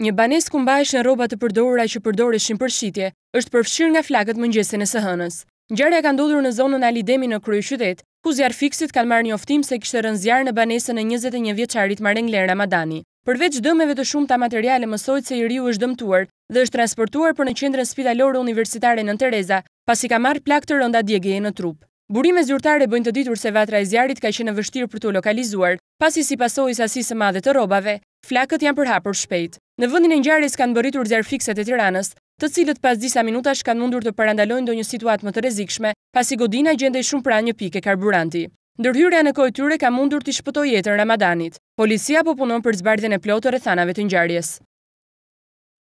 Një banes ku mbajshin rrobat të përdorura që përdoreshin për shitje, është përfshirë nga flakët mëngjesin e së hënës. Ngjarja ka ndodhur në zonën Alidemi në krye qytet, ku zjarr fiksit kanë marrë njoftim se kishte rënë zjarr në banesën e 21 vjeçarit Marengler Ramadani. Përveç dëmeve të shumta materiale, mësohet se riu është dëmtuar dhe është transportuar për në qendrën spitalore universitare Nën Tereza, pasi ka marrë plak të rënda djegëje në trup. Burime zyrtare bëjnë të ditur se vatra e zjarrit ka qenë në vështirë për t'u lokalizuar, pasi si pasojë sasisë së madhe të rrobave, Flakët janë përhapur shpejt. Në vendin e ngjarjes kanë bëritur zjarr fikset e Tiranës, të cilët pas disa minutash kanë mundur të parandalojnë një situatë më të rrezikshme, pasi godina gjendej shumë pranë një pike karburanti. Ndërhyrja në kohë tyre ka mundur të shpëtojë jetën Ramadanit. Policia po punon për zbardhjen e plotë rrethanave të ngjarjes.